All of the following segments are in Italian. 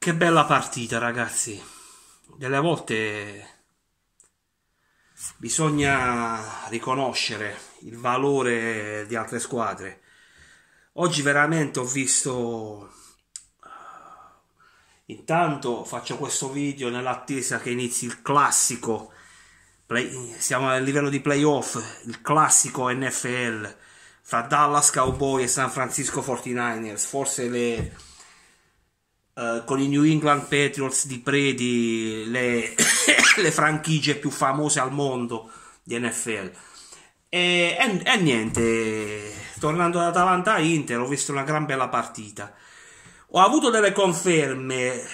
Che bella partita, ragazzi. Delle volte bisogna riconoscere il valore di altre squadre. Oggi veramente ho visto... Eh, intanto faccio questo video nell'attesa che inizi il classico. Play... Siamo a livello di playoff, il classico NFL fra Dallas Cowboy e San Francisco 49ers. Forse le eh, con i New England Patriots di Predi, le, le franchigie più famose al mondo di NFL. E, e, e, niente, tornando da Atalanta a Inter, ho visto una gran bella partita. Ho avuto delle conferme,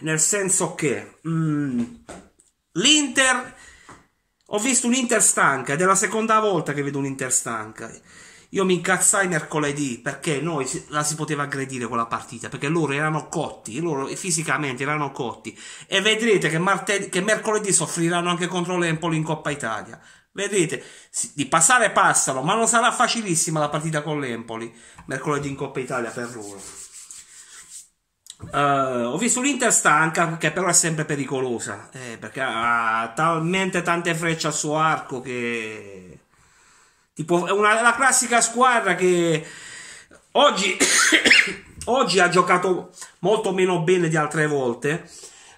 nel senso che mm, l'Inter, ho visto un'Inter stanca, ed è la seconda volta che vedo un'Inter stanca. Io mi incazzai mercoledì perché noi la si poteva aggredire quella partita, perché loro erano cotti, loro fisicamente erano cotti. E vedrete che, martedì, che mercoledì soffriranno anche contro l'Empoli in Coppa Italia. Vedrete, di passare passano, ma non sarà facilissima la partita con l'Empoli mercoledì in Coppa Italia per loro. Uh, ho visto l'Inter stanca, che però è sempre pericolosa, eh, perché ha talmente tante frecce al suo arco che Tipo, è una, la classica squadra che oggi, oggi, ha giocato molto meno bene di altre volte.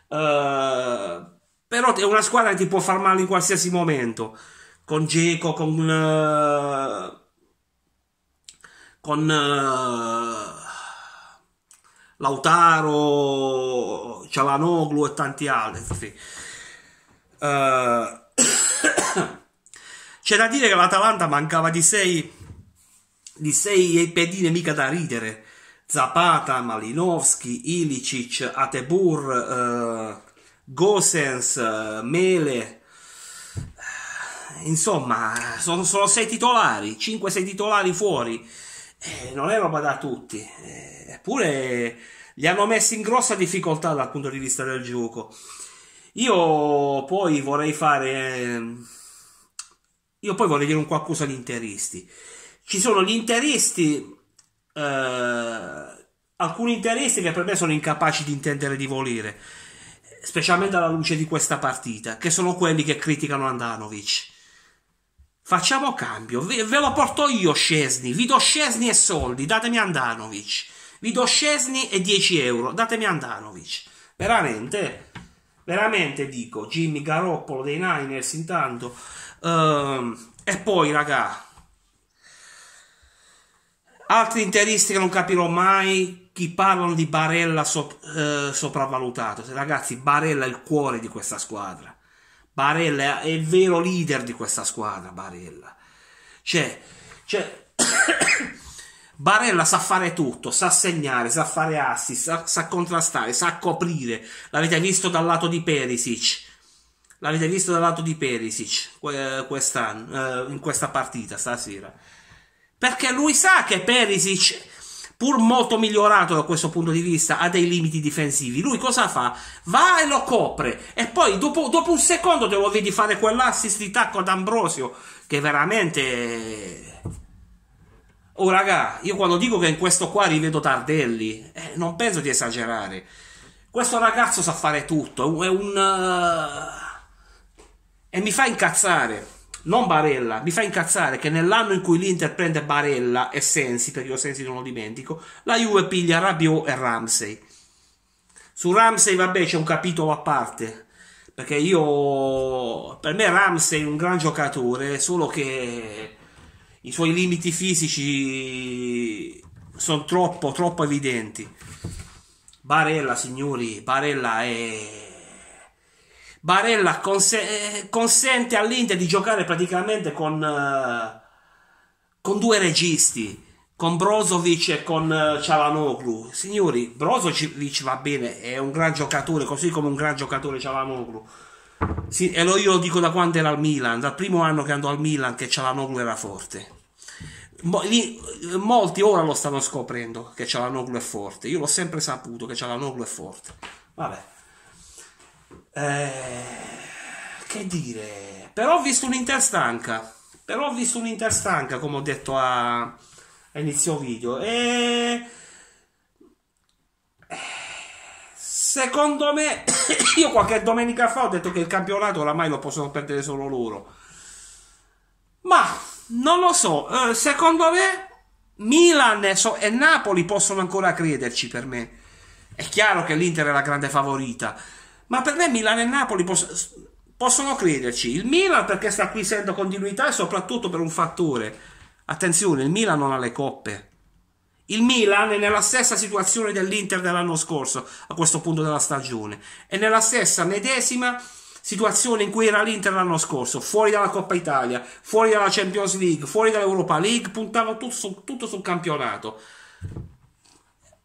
Uh, però è una squadra che ti può far male in qualsiasi momento. Con Geco, con. Uh, con uh, Lautaro, Cialanoglu e tanti altri. Uh, c'è da dire che l'Atalanta mancava di sei, di sei pedine mica da ridere. Zapata, Malinowski, Ilicic, Atebur, eh, Gosens, Mele. Eh, insomma, sono, sono sei titolari, 5-6 titolari fuori. Eh, non è roba da tutti. Eh, eppure li hanno messi in grossa difficoltà dal punto di vista del gioco. Io poi vorrei fare ehm, io poi voglio dire un qualcosa agli interisti. Ci sono gli interisti, eh, alcuni interisti che per me sono incapaci di intendere di volere, specialmente alla luce di questa partita, che sono quelli che criticano Andanovic. Facciamo cambio, ve, ve lo porto io Scesni, vi do Scesni e soldi, datemi Andanovic. Vi do Scesni e 10 euro, datemi Andanovic. Veramente, veramente dico, Jimmy Garoppolo dei Niners intanto Ehm, e poi, raga, altri interisti che non capirò mai chi parlano di Barella so, eh, sopravvalutato. Ragazzi, Barella è il cuore di questa squadra. Barella è il vero leader di questa squadra. Barella, cioè, cioè Barella sa fare tutto, sa segnare, sa fare assist, sa, sa contrastare, sa coprire. L'avete visto dal lato di Perisic L'avete visto dal lato di Perisic eh, in questa partita stasera. Perché lui sa che Perisic, pur molto migliorato da questo punto di vista, ha dei limiti difensivi. Lui cosa fa? Va e lo copre. E poi dopo, dopo un secondo te lo vedi fare quell'assist di tacco ad Ambrosio. Che veramente... Oh raga, io quando dico che in questo qua rivedo Tardelli, eh, non penso di esagerare. Questo ragazzo sa fare tutto, è un... Eh, e mi fa incazzare, non Barella, mi fa incazzare che nell'anno in cui l'Inter prende Barella e Sensi, perché io Sensi non lo dimentico, la Juve piglia Rabiot e Ramsey. Su Ramsey, vabbè, c'è un capitolo a parte, perché io, per me Ramsey è un gran giocatore, solo che i suoi limiti fisici sono troppo, troppo evidenti. Barella, signori, Barella è Barella conse- eh, consente all'Inter di giocare praticamente con, uh, con due registi, con Brozovic e con uh, Cialanoglu. Signori, Brozovic va bene, è un gran giocatore, così come un gran giocatore Cialanoglu. Sì, e lo io lo dico da quando era al Milan, dal primo anno che andò al Milan che Cialanoglu era forte. Molti ora lo stanno scoprendo che Cialanoglu è forte. Io l'ho sempre saputo che Cialanoglu è forte. Vabbè. Eh, che dire? Però ho visto un'Inter stanca. Però ho visto un'Inter stanca, come ho detto a, a inizio video. E... Eh, secondo me, io qualche domenica fa ho detto che il campionato oramai lo possono perdere solo loro. Ma non lo so, eh, secondo me Milan e Napoli possono ancora crederci per me. È chiaro che l'Inter è la grande favorita, ma per me Milan e Napoli poss- possono crederci. Il Milan perché sta acquisendo continuità e soprattutto per un fattore. Attenzione, il Milan non ha le coppe. Il Milan è nella stessa situazione dell'Inter dell'anno scorso, a questo punto della stagione. È nella stessa medesima situazione in cui era l'Inter l'anno scorso, fuori dalla Coppa Italia, fuori dalla Champions League, fuori dall'Europa League, puntava tutto, su, tutto sul campionato.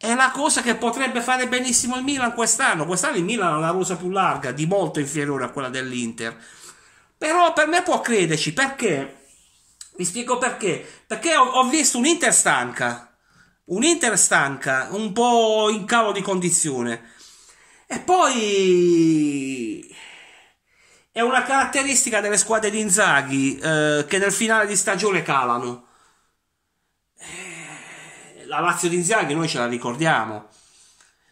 È la cosa che potrebbe fare benissimo il Milan quest'anno. Quest'anno il Milan ha una rosa più larga, di molto inferiore a quella dell'Inter. Però per me può crederci perché. Vi spiego perché. Perché ho, ho visto un'Inter stanca. Un'Inter stanca, un po' in calo di condizione. E poi è una caratteristica delle squadre di Inzaghi eh, che nel finale di stagione calano la Lazio di Inzaghi noi ce la ricordiamo,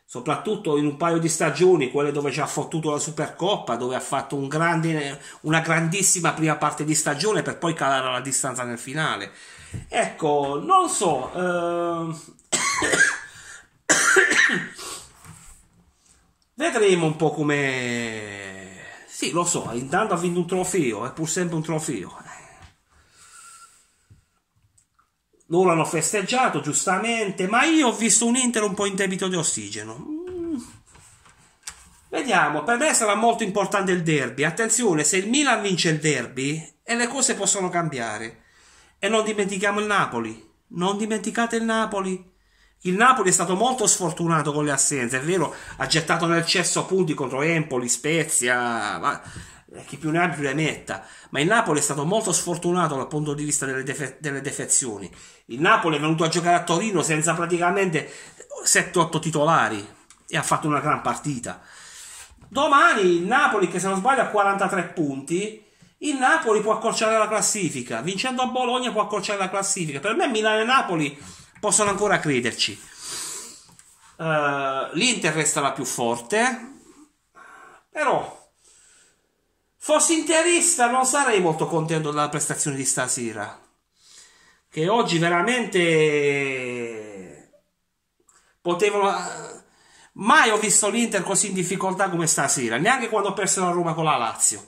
soprattutto in un paio di stagioni, quelle dove ci ha fottuto la Supercoppa, dove ha fatto un grande, una grandissima prima parte di stagione per poi calare alla distanza nel finale. Ecco, non so... Eh... Vedremo un po' come... Sì, lo so, intanto ha vinto un trofeo, è pur sempre un trofeo. loro hanno festeggiato giustamente, ma io ho visto un Inter un po' in debito di ossigeno. Mm. Vediamo, per me sarà molto importante il derby. Attenzione, se il Milan vince il derby e le cose possono cambiare. E non dimentichiamo il Napoli. Non dimenticate il Napoli. Il Napoli è stato molto sfortunato con le assenze, è vero, ha gettato nel cesso punti contro Empoli, Spezia, ma eh, chi più ne ha più ne metta, ma il Napoli è stato molto sfortunato dal punto di vista delle, defe- delle defezioni. Il Napoli è venuto a giocare a Torino senza praticamente 7-8 titolari e ha fatto una gran partita. Domani il Napoli, che se non sbaglio ha 43 punti, il Napoli può accorciare la classifica, vincendo a Bologna può accorciare la classifica. Per me Milano e Napoli possono ancora crederci. Uh, L'Inter resta la più forte, però Fossi interista non sarei molto contento della prestazione di stasera. Che oggi veramente potevano... Mai ho visto l'Inter così in difficoltà come stasera, neanche quando ho perso la Roma con la Lazio.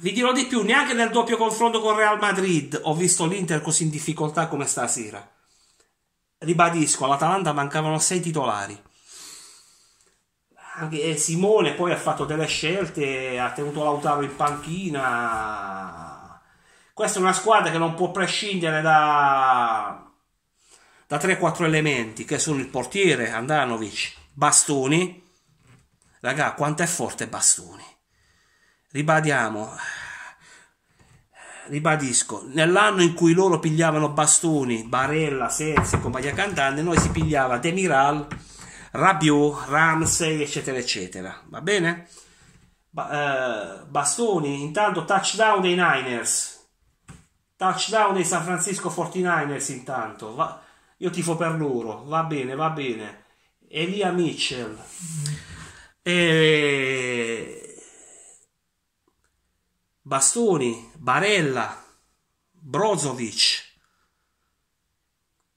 Vi dirò di più, neanche nel doppio confronto con Real Madrid ho visto l'Inter così in difficoltà come stasera. Ribadisco, all'Atalanta mancavano sei titolari anche eh, Simone poi ha fatto delle scelte, ha tenuto Lautaro in panchina. Questa è una squadra che non può prescindere da, da 3-4 elementi, che sono il portiere Andanovic, Bastoni. Raga, quanto è forte Bastoni. Ribadiamo, ribadisco, nell'anno in cui loro pigliavano Bastoni, Barella, Sensi e compagnia cantante, noi si pigliava Demiral Rabiot, Ramsey, eccetera, eccetera. Va bene? Ba- eh, bastoni, intanto touchdown dei Niners. Touchdown dei San Francisco 49ers intanto. Va- io tifo per loro, va bene, va bene. Elia Mitchell. E... Bastoni, Barella, Brozovic.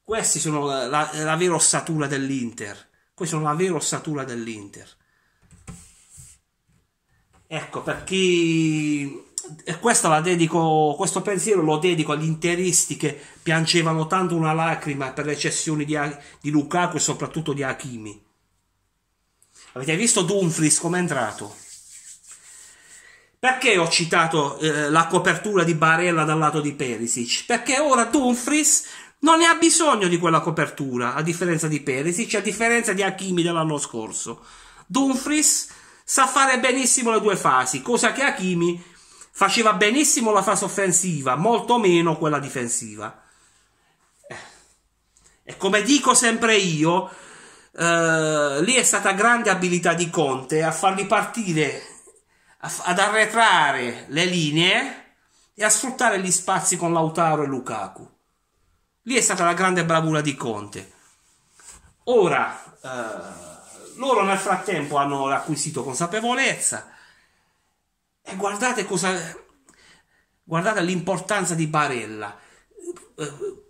Questi sono la, la, la vera ossatura dell'Inter. Questa è una vera ossatura dell'Inter. Ecco, per chi... E dedico, questo pensiero lo dedico agli interisti che piangevano tanto una lacrima per le cessioni di, di Lukaku e soprattutto di Hakimi. Avete visto Dumfries come è entrato? Perché ho citato eh, la copertura di Barella dal lato di Perisic? Perché ora Dumfries non ne ha bisogno di quella copertura, a differenza di Perisic, a differenza di Hakimi dell'anno scorso. Dumfries sa fare benissimo le due fasi, cosa che Hakimi faceva benissimo la fase offensiva, molto meno quella difensiva. Eh, e come dico sempre io, eh, lì è stata grande abilità di Conte a farli partire, a, ad arretrare le linee e a sfruttare gli spazi con Lautaro e Lukaku. Lì è stata la grande bravura di Conte. Ora, eh, loro nel frattempo hanno acquisito consapevolezza e guardate cosa... Guardate l'importanza di Barella. Eh,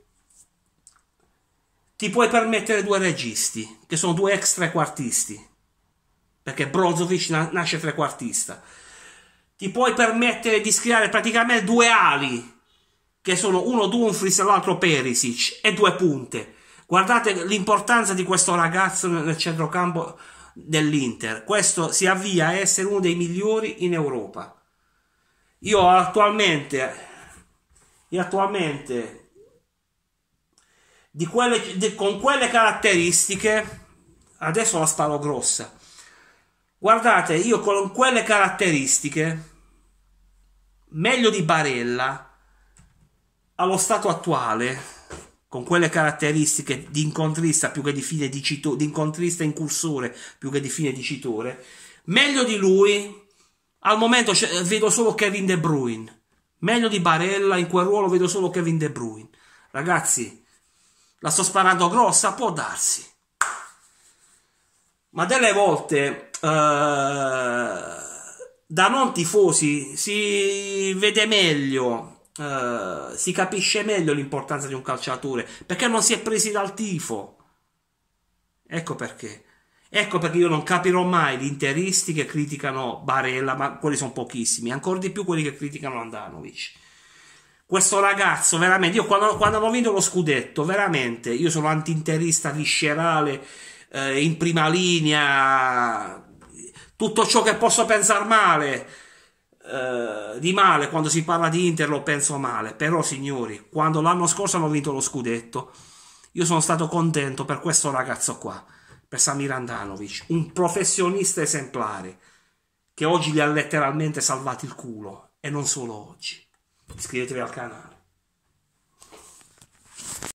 ti puoi permettere due registi, che sono due ex trequartisti, perché Brozovic nasce trequartista. Ti puoi permettere di schierare praticamente due ali che sono uno Dumfries e l'altro Perisic e due punte. Guardate l'importanza di questo ragazzo nel centrocampo dell'Inter. Questo si avvia a essere uno dei migliori in Europa. Io attualmente, io attualmente di quelle, di, con quelle caratteristiche, adesso la sparo grossa. Guardate, io con quelle caratteristiche, meglio di Barella, allo stato attuale, con quelle caratteristiche di incontrista più che di fine dicitore, di incontrista incursore più che di fine dicitore, meglio di lui al momento vedo solo Kevin De Bruyne. Meglio di Barella, in quel ruolo vedo solo Kevin De Bruyne. Ragazzi, la sto sparando grossa, può darsi. Ma delle volte eh, da non tifosi si vede meglio uh, si capisce meglio l'importanza di un calciatore perché non si è presi dal tifo. Ecco perché. Ecco perché io non capirò mai gli interisti che criticano Barella, ma quelli sono pochissimi, ancora di più quelli che criticano Andanovic. Questo ragazzo, veramente, io quando, quando hanno vinto lo scudetto, veramente, io sono anti-interista viscerale, eh, in prima linea, tutto ciò che posso pensare male, eh, di male quando si parla di Inter lo penso male, però signori, quando l'anno scorso hanno vinto lo scudetto, io sono stato contento per questo ragazzo qua, per Samir Andanovic, un professionista esemplare che oggi gli ha letteralmente salvato il culo e non solo oggi. Iscrivetevi al canale.